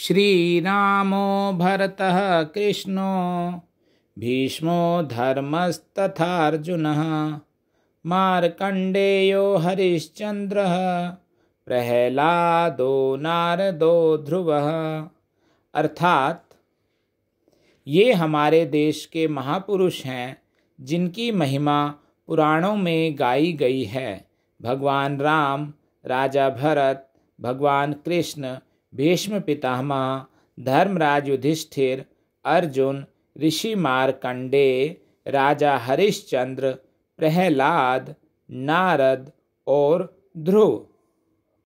श्रीरामो भरतः कृष्णो भीष्मो धर्मस्तथार्जुनः मार्कण्डेयो हरिश्चन्द्रः प्रहलादो नारदो ध्रुवः अर्थात ये हमारे देश के महापुरुष हैं जिनकी महिमा पुराणों में गाई गई है भगवान राम राजा भरत भगवान कृष्ण भीष्म पितामह धर्मराज युधिष्ठिर अर्जुन ऋषि मारकंडे राजा हरिश्चंद्र प्रहलाद नारद और ध्रुव